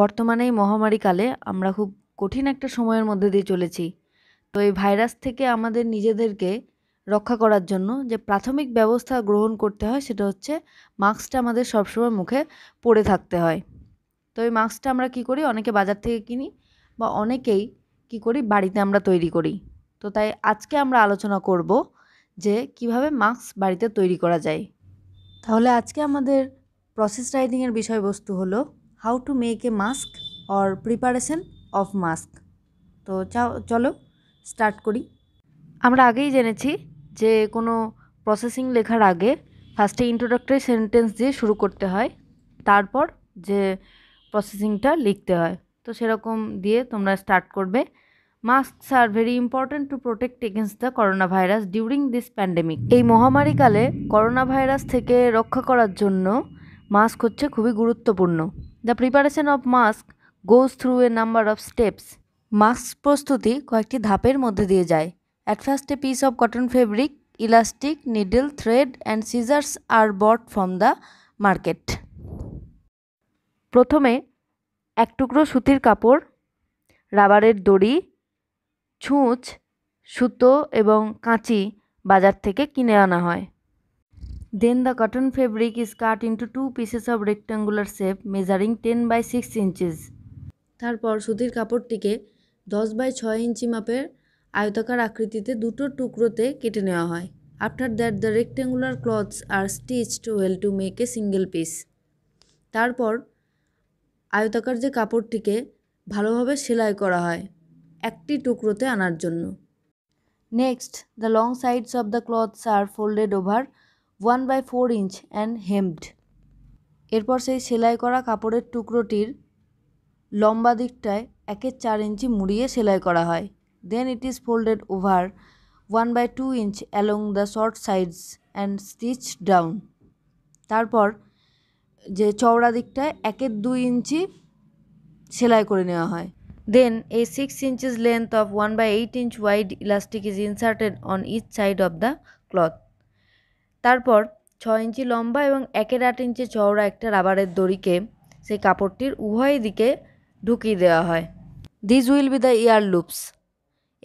বর্তমানে এই মহামারীকালে আমরা খুব কঠিন একটা সময়ের মধ্যে দিয়ে চলেছি তো এই ভাইরাস থেকে আমাদের নিজেদেরকে রক্ষা করার জন্য যে প্রাথমিক ব্যবস্থা গ্রহণ করতে হয় সেটা হচ্ছে মাস্কটা আমাদের সবসময় মুখে পরে থাকতে হয় তো এই মাস্কটা আমরা কি করি অনেকে বাজার থেকে কিনি বা অনেকেই কি করি বাড়িতে আমরা তৈরি করি তো তাই আজকে আমরা আলোচনা করব যে কিভাবে মাস্ক বাড়িতে তৈরি করা যায় তাহলে আজকে আমাদের প্রসেস রাইডিংয়ের বিষয়বস্তু হলো how to make a mask or preparation of mask তো চলো স্টার্ট করি আমরা আগেই জেনেছি যে কোনো প্রসেসিং লেখার আগে ফার্স্টে ইন্ট্রোডাক্টরি সেন্টেন্স দিয়ে শুরু করতে হয় তারপর যে প্রসেসিংটা লিখতে হয় তো সেরকম দিয়ে তোমরা স্টার্ট করবে mask are very important to protect against the corona virus during this pandemic এই মহামারীকালে করোনা ভাইরাস থেকে রক্ষা করার জন্য মাস্ক হচ্ছে খুবই গুরুত্বপূর্ণ the preparation of mask goes through a number of steps mask প্রস্তুতি কয়েকটি ধাপের মধ্যে দিয়ে যায় at first a piece of cotton fabric elastic needle thread and scissors are bought from the market প্রথমে এক টুকরো সুতির কাপড় রাবারের দড়ি ছুঁচ সুতো এবং কাঁচি বাজার থেকে কিনে আনা হয় Then the cotton fabric is cut into two pieces of rectangular shape measuring 10 by 6 inches. তারপর সুতির কাপড়টিকে দশ বাই ছয় ইঞ্চি মাপের আয়তাকার আকৃতিতে দুটো টুকরোতে কেটে নেওয়া হয় after that the rectangular cloths are stitched well to make a single piece তারপর আয়তাকার যে কাপড়টিকে ভালোভাবে সেলাই করা হয় একটি টুকরোতে আনার জন্য next the long sides of the cloths are folded over one by four inch and hemmed এরপর সেই সেলাই করা কাপড়ের টুকরোটির লম্বা দিকটায় একের চার ইঞ্চি মুড়িয়ে সেলাই করা হয় then it is folded over one by two inch along the short sides and stitch down তারপর যে চওড়া দিকটায় একের দুই ইঞ্চি সেলাই করে নেওয়া হয় then a six inches length of one by eight inch wide elastic is inserted on each side of the cloth তারপর ছ ইঞ্চি লম্বা এবং একের আট ইঞ্চি চওড়া একটা রাবারের দড়িকে সেই কাপড়টির উভয় দিকে ঢুকিয়ে দেওয়া হয় this will be the ear loops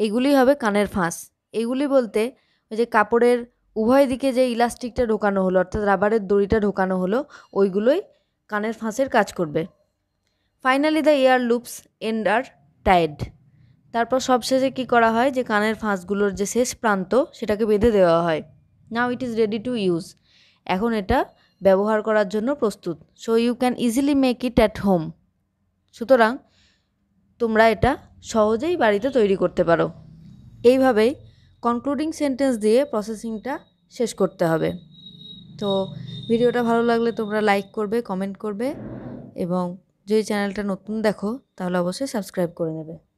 এগুলি হবে কানের ফাঁস এগুলি বলতে ওই যে কাপড়ের উভয় দিকে যে ইলাস্টিকটা ঢোকানো হলো অর্থাৎ রাবারের দড়িটা ঢোকানো হলো ওইগুলোই কানের ফাঁসের কাজ করবে finally the ear loops end are tied তারপর সবশেষে কি করা হয় যে কানের ফাঁসগুলোর যে শেষ প্রান্ত সেটাকে বেঁধে দেওয়া হয় now it is ready to use এখন এটা ব্যবহার করার জন্য প্রস্তুত so you can easily make it at home সুতরাং তোমরা এটা সহজেই বাড়িতে তৈরি করতে পারো এইভাবেই কনক্লুডিং সেন্টেন্স দিয়ে প্রসেসিংটা শেষ করতে হবে তো ভিডিওটা ভালো লাগলে তোমরা লাইক করবে কমেন্ট করবে এবং যদি চ্যানেলটা নতুন দেখো তাহলে অবশ্যই সাবস্ক্রাইব করে নেবে